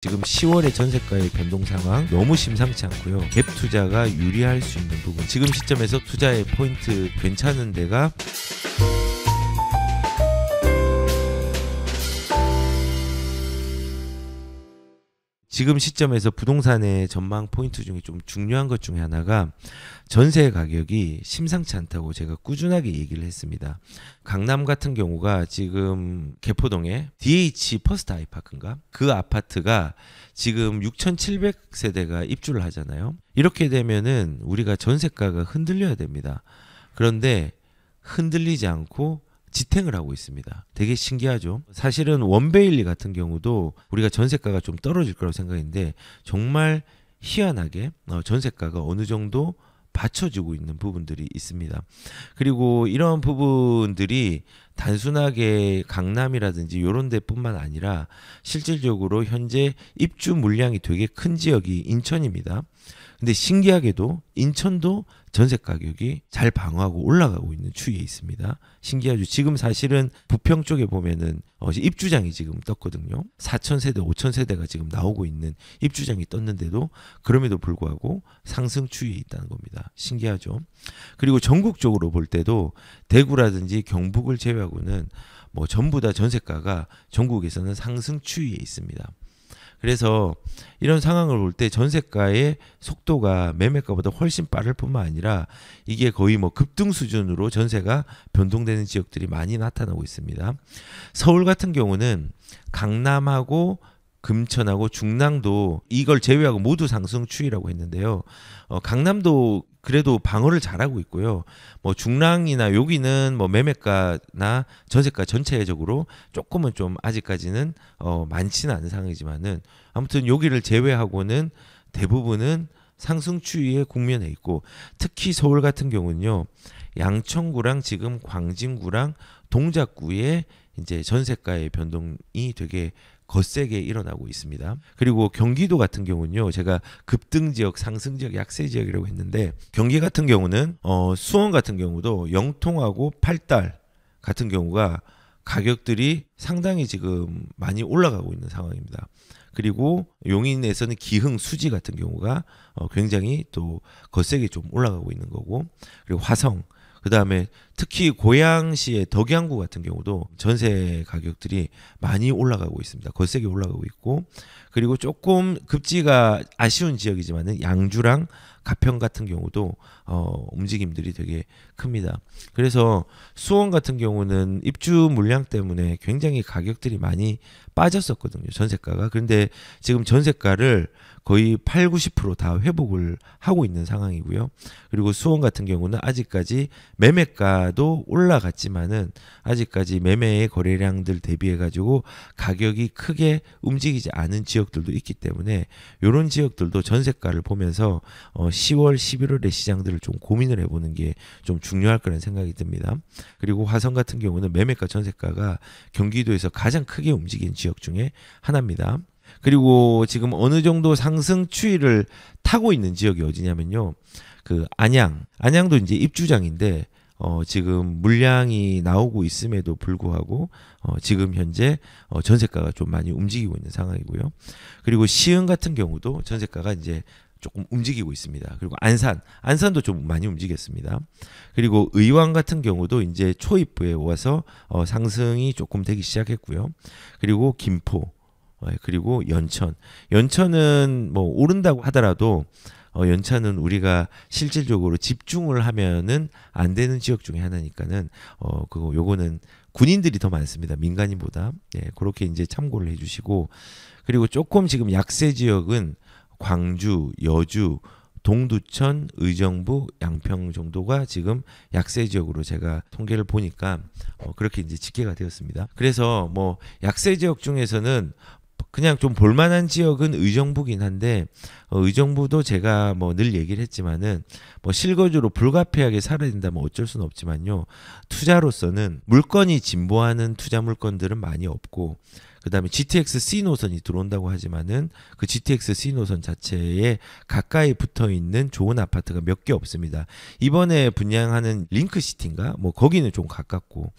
지금 10월의 전세가의 변동 상황 너무 심상치 않고요. 갭 투자가 유리할 수 있는 부분. 지금 시점에서 투자의 포인트 괜찮은 데가 지금 시점에서 부동산의 전망 포인트 중에 좀 중요한 것 중에 하나가 전세 가격이 심상치 않다고 제가 꾸준하게 얘기를 했습니다. 강남 같은 경우가 지금 개포동에 DH 퍼스트 아이파크인가? 그 아파트가 지금 6,700세대가 입주를 하잖아요. 이렇게 되면은 우리가 전세가가 흔들려야 됩니다. 그런데 흔들리지 않고 지탱을 하고 있습니다. 되게 신기하죠. 사실은 원베일리 같은 경우도 우리가 전세가가 좀 떨어질 거라고 생각했는데 정말 희한하게 어, 전세가가 어느 정도 받쳐주고 있는 부분들이 있습니다. 그리고 이런 부분들이 단순하게 강남이라든지 이런 데뿐만 아니라 실질적으로 현재 입주 물량이 되게 큰 지역이 인천입니다. 근데 신기하게도 인천도 전세 가격이 잘 방어하고 올라가고 있는 추이에 있습니다. 신기하죠. 지금 사실은 부평 쪽에 보면은 어, 입주장이 지금 떴거든요. 4천 세대, 5천 세대가 지금 나오고 있는 입주장이 떴는데도 그럼에도 불구하고 상승 추이에 있다는 겁니다. 신기하죠. 그리고 전국적으로 볼 때도 대구라든지 경북을 제외하고는 뭐 전부 다 전세가가 전국에서는 상승 추이에 있습니다. 그래서 이런 상황을 볼 때 전세가의 속도가 매매가보다 훨씬 빠를 뿐만 아니라 이게 거의 뭐 급등 수준으로 전세가 변동되는 지역들이 많이 나타나고 있습니다. 서울 같은 경우는 강남하고 금천하고 중랑도 이걸 제외하고 모두 상승 추이라고 했는데요. 어, 강남도 그래도 방어를 잘하고 있고요. 뭐 중랑이나 여기는 뭐 매매가나 전세가 전체적으로 조금은 좀 아직까지는 어 많지는 않은 상황이지만은 아무튼 여기를 제외하고는 대부분은 상승 추이의 국면에 있고 특히 서울 같은 경우는요. 양천구랑 지금 광진구랑 동작구에 이제 전세가의 변동이 되게 거세게 일어나고 있습니다. 그리고 경기도 같은 경우는요, 제가 급등 지역, 상승 지역, 약세 지역이라고 했는데 경기 같은 경우는 어, 수원 같은 경우도 영통하고 팔달 같은 경우가 가격들이 상당히 지금 많이 올라가고 있는 상황입니다. 그리고 용인에서는 기흥 수지 같은 경우가 어, 굉장히 또 거세게 좀 올라가고 있는 거고 그리고 화성 그다음에 특히 고양시의 덕양구 같은 경우도 전세 가격들이 많이 올라가고 있습니다. 거세게 올라가고 있고 그리고 조금 급지가 아쉬운 지역이지만 양주랑 가평 같은 경우도 어, 움직임들이 되게 큽니다. 그래서 수원 같은 경우는 입주 물량 때문에 굉장히 가격들이 많이 빠졌었거든요. 전세가가. 그런데 지금 전세가를 거의 8, 90%다 회복을 하고 있는 상황이고요. 그리고 수원 같은 경우는 아직까지 매매가도 올라갔지만은 아직까지 매매의 거래량들 대비해 가지고 가격이 크게 움직이지 않은 지역들도 있기 때문에 이런 지역들도 전세가를 보면서 어, 10월, 11월의 시장들을 좀 고민을 해보는 게 좀 중요할 거라는 생각이 듭니다. 그리고 화성 같은 경우는 매매가 전세가가 경기도에서 가장 크게 움직인 지역 중에 하나입니다. 그리고 지금 어느 정도 상승 추이를 타고 있는 지역이 어디냐면요. 그 안양, 안양도 이제 입주장인데 어, 지금 물량이 나오고 있음에도 불구하고 어, 지금 현재 어, 전세가가 좀 많이 움직이고 있는 상황이고요. 그리고 시흥 같은 경우도 전세가가 이제 조금 움직이고 있습니다. 그리고 안산, 안산도 좀 많이 움직였습니다. 그리고 의왕 같은 경우도 이제 초입부에 와서 어, 상승이 조금 되기 시작했고요. 그리고 김포, 어, 그리고 연천. 연천은 뭐 오른다고 하더라도 어, 연천은 우리가 실질적으로 집중을 하면은 안 되는 지역 중에 하나니까는 어 그거 요거는 군인들이 더 많습니다 민간인보다 예 그렇게 이제 참고를 해주시고 그리고 조금 지금 약세 지역은 광주, 여주, 동두천, 의정부, 양평 정도가 지금 약세 지역으로 제가 통계를 보니까 어 그렇게 이제 집계가 되었습니다. 그래서 뭐 약세 지역 중에서는 그냥 좀 볼만한 지역은 의정부긴 한데 어, 의정부도 제가 뭐 늘 얘기를 했지만은 뭐 실거주로 불가피하게 살아야 된다면 어쩔 수는 없지만요 투자로서는 물건이 진보하는 투자 물건들은 많이 없고 그다음에 GTX-C 노선이 들어온다고 하지만은 그 GTX-C 노선 자체에 가까이 붙어 있는 좋은 아파트가 몇 개 없습니다. 이번에 분양하는 링크 시티인가 뭐 거기는 좀 가깝고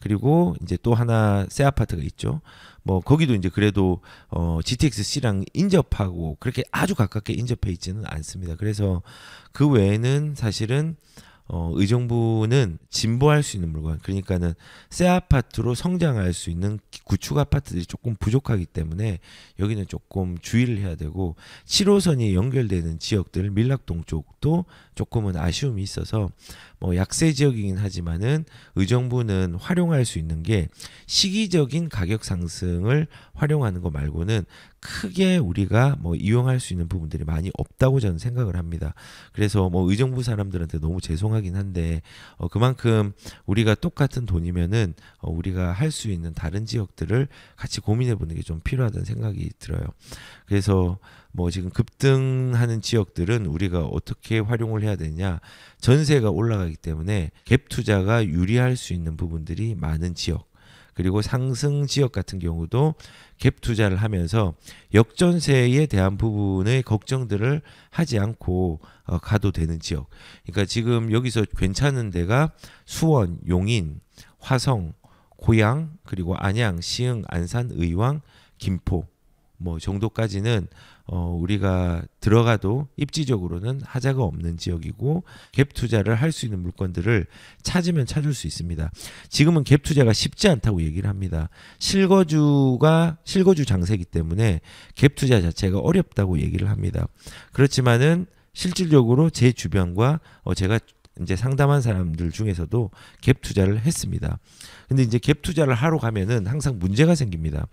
그리고 이제 또 하나 새 아파트가 있죠. 뭐 거기도 이제 그래도 어 GTX-C랑 인접하고 그렇게 아주 가깝게 인접해 있지는 않습니다. 그래서 그 외에는 사실은 어, 의정부는 진보할 수 있는 물건, 그러니까는 새 아파트로 성장할 수 있는 구축 아파트들이 조금 부족하기 때문에 여기는 조금 주의를 해야 되고 7호선이 연결되는 지역들 밀락동 쪽도 조금은 아쉬움이 있어서 뭐 약세 지역이긴 하지만은 의정부는 활용할 수 있는 게 시기적인 가격 상승을 활용하는 것 말고는 크게 우리가 뭐 이용할 수 있는 부분들이 많이 없다고 저는 생각을 합니다. 그래서 뭐 의정부 사람들한테 너무 죄송하긴 한데 어 그만큼 우리가 똑같은 돈이면은 어 우리가 할 수 있는 다른 지역들을 같이 고민해 보는 게 좀 필요하다는 생각이 들어요. 그래서 뭐 지금 급등하는 지역들은 우리가 어떻게 활용을 해야 되냐 전세가 올라가기 때문에 갭 투자가 유리할 수 있는 부분들이 많은 지역 그리고 상승 지역 같은 경우도 갭 투자를 하면서 역전세에 대한 부분의 걱정들을 하지 않고 어, 가도 되는 지역. 그러니까 지금 여기서 괜찮은 데가 수원, 용인, 화성, 고양, 그리고 안양, 시흥, 안산, 의왕, 김포 뭐 정도까지는 어 우리가 들어가도 입지적으로는 하자가 없는 지역이고 갭 투자를 할 수 있는 물건들을 찾으면 찾을 수 있습니다. 지금은 갭 투자가 쉽지 않다고 얘기를 합니다. 실거주가 실거주 장세기 때문에 갭 투자 자체가 어렵다고 얘기를 합니다. 그렇지만은 실질적으로 제 주변과 어 제가 이제 상담한 사람들 중에서도 갭 투자를 했습니다. 근데 이제 갭 투자를 하러 가면은 항상 문제가 생깁니다.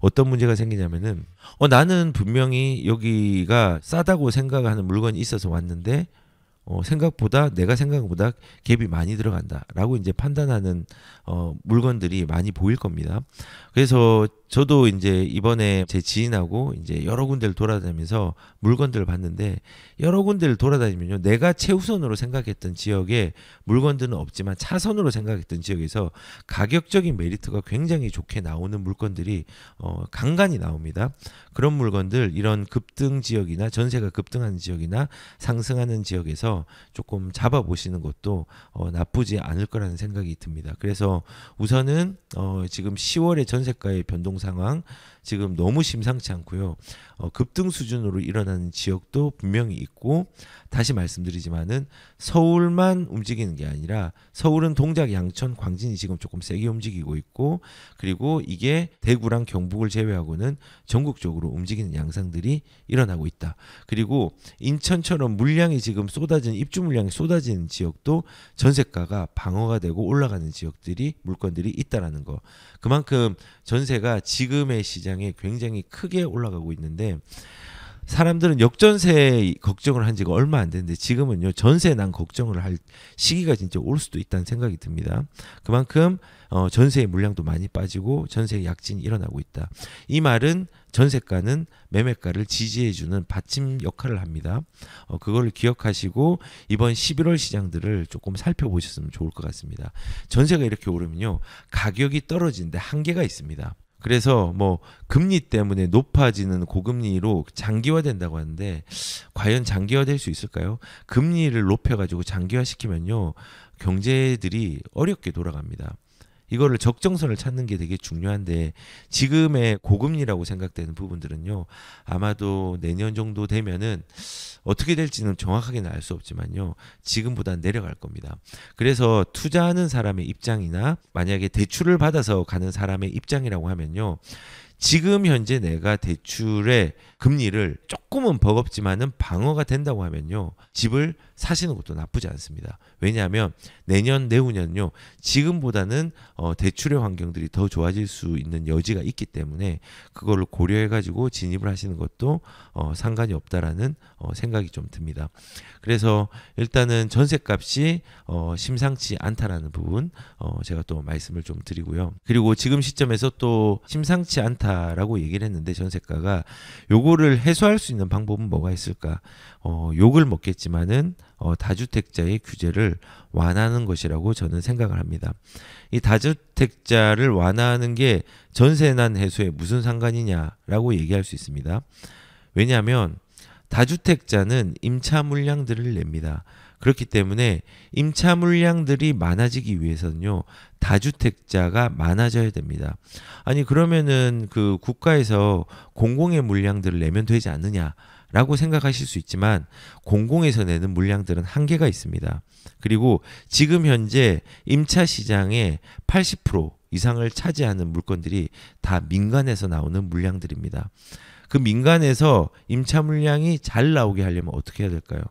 어떤 문제가 생기냐면은 어 나는 분명히 여기가 싸다고 생각하는 물건이 있어서 왔는데 어 생각보다 내가 생각보다 갭이 많이 들어간다라고 이제 판단하는 어 물건들이 많이 보일 겁니다. 그래서 저도 이제 이번에 제 지인하고 이제 여러 군데를 돌아다니면서 물건들을 봤는데 여러 군데를 돌아다니면요 내가 최우선으로 생각했던 지역에 물건들은 없지만 차선으로 생각했던 지역에서 가격적인 메리트가 굉장히 좋게 나오는 물건들이 어, 간간히 나옵니다. 그런 물건들 이런 급등 지역이나 전세가 급등하는 지역이나 상승하는 지역에서 조금 잡아 보시는 것도 어, 나쁘지 않을 거라는 생각이 듭니다. 그래서 우선은 어, 지금 10월에 전세가의 변동 고용 상황 지금 너무 심상치 않고요. 어, 급등 수준으로 일어나는 지역도 분명히 있고 다시 말씀드리지만은 서울만 움직이는 게 아니라 서울은 동작, 양천, 광진이 지금 조금 세게 움직이고 있고 그리고 이게 대구랑 경북을 제외하고는 전국적으로 움직이는 양상들이 일어나고 있다. 그리고 인천처럼 물량이 지금 쏟아진 입주 물량이 쏟아지는 지역도 전세가가 방어가 되고 올라가는 지역들이 물건들이 있다라는 거. 그만큼 전세가 지금의 시장에 굉장히 크게 올라가고 있는데 사람들은 역전세 걱정을 한 지가 얼마 안 됐는데 지금은요 전세 난 걱정을 할 시기가 진짜 올 수도 있다는 생각이 듭니다. 그만큼 어, 전세의 물량도 많이 빠지고 전세 약진이 일어나고 있다. 이 말은 전세가는 매매가를 지지해주는 받침 역할을 합니다. 어, 그걸 기억하시고 이번 11월 시장들을 조금 살펴보셨으면 좋을 것 같습니다. 전세가 이렇게 오르면요 가격이 떨어지는데 한계가 있습니다. 그래서 뭐 금리 때문에 높아지는 고금리로 장기화된다고 하는데 과연 장기화될 수 있을까요? 금리를 높여가지고 장기화시키면요 경제들이 어렵게 돌아갑니다. 이거를 적정선을 찾는 게 되게 중요한데 지금의 고금리라고 생각되는 부분들은요 아마도 내년 정도 되면은 어떻게 될지는 정확하게는 알 수 없지만요 지금보다 내려갈 겁니다 그래서 투자하는 사람의 입장이나 만약에 대출을 받아서 가는 사람의 입장이라고 하면요 지금 현재 내가 대출의 금리를 조금은 버겁지만은 방어가 된다고 하면요. 집을 사시는 것도 나쁘지 않습니다. 왜냐하면 내년, 내후년요. 지금보다는 어, 대출의 환경들이 더 좋아질 수 있는 여지가 있기 때문에 그걸 고려해가지고 진입을 하시는 것도 어, 상관이 없다라는 어, 생각이 좀 듭니다. 그래서 일단은 전세 값이 어, 심상치 않다라는 부분 어, 제가 또 말씀을 좀 드리고요. 그리고 지금 시점에서 또 심상치 않다 그다라고 얘기를 했는데 전세가가 요거를 해소할 수 있는 방법은 뭐가 있을까? 어, 욕을 먹겠지만은 어, 다주택자의 규제를 완화하는 것이라고 저는 생각을 합니다. 이 다주택자를 완화하는 게 전세난 해소에 무슨 상관이냐라고 얘기할 수 있습니다. 왜냐하면 다주택자는 임차 물량들을 냅니다. 그렇기 때문에 임차 물량들이 많아지기 위해서는요. 다주택자가 많아져야 됩니다. 아니 그러면은 그 국가에서 공공의 물량들을 내면 되지 않느냐? 라고 생각하실 수 있지만 공공에서 내는 물량들은 한계가 있습니다. 그리고 지금 현재 임차 시장의 80% 이상을 차지하는 물건들이 다 민간에서 나오는 물량들입니다. 그 민간에서 임차 물량이 잘 나오게 하려면 어떻게 해야 될까요?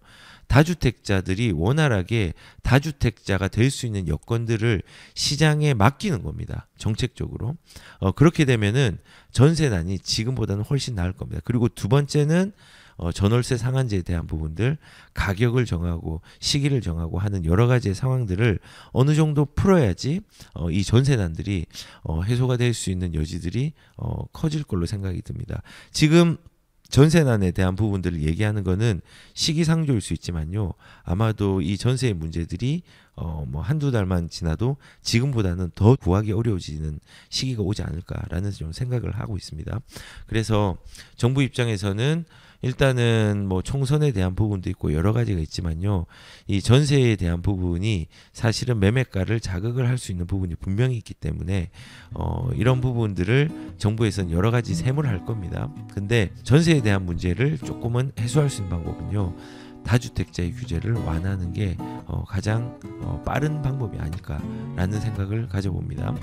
다주택자들이 원활하게 다주택자가 될 수 있는 여건들을 시장에 맡기는 겁니다. 정책적으로. 어, 그렇게 되면은 전세난이 지금보다는 훨씬 나을 겁니다. 그리고 두 번째는 어, 전월세 상한제에 대한 부분들 가격을 정하고 시기를 정하고 하는 여러 가지의 상황들을 어느 정도 풀어야지 어, 이 전세난들이 어, 해소가 될 수 있는 여지들이 어, 커질 걸로 생각이 듭니다. 지금 전세난에 대한 부분들을 얘기하는 거는 시기상조일 수 있지만요. 아마도 이 전세의 문제들이 어 뭐 한두 달만 지나도 지금보다는 더 구하기 어려워지는 시기가 오지 않을까라는 좀 생각을 하고 있습니다. 그래서 정부 입장에서는 일단은 뭐 총선에 대한 부분도 있고 여러 가지가 있지만요. 이 전세에 대한 부분이 사실은 매매가를 자극을 할 수 있는 부분이 분명히 있기 때문에 어 이런 부분들을 정부에서는 여러 가지 셈을 할 겁니다. 근데 전세에 대한 문제를 조금은 해소할 수 있는 방법은요. 다주택자의 규제를 완화하는 게어 가장 어 빠른 방법이 아닐까라는 생각을 가져봅니다.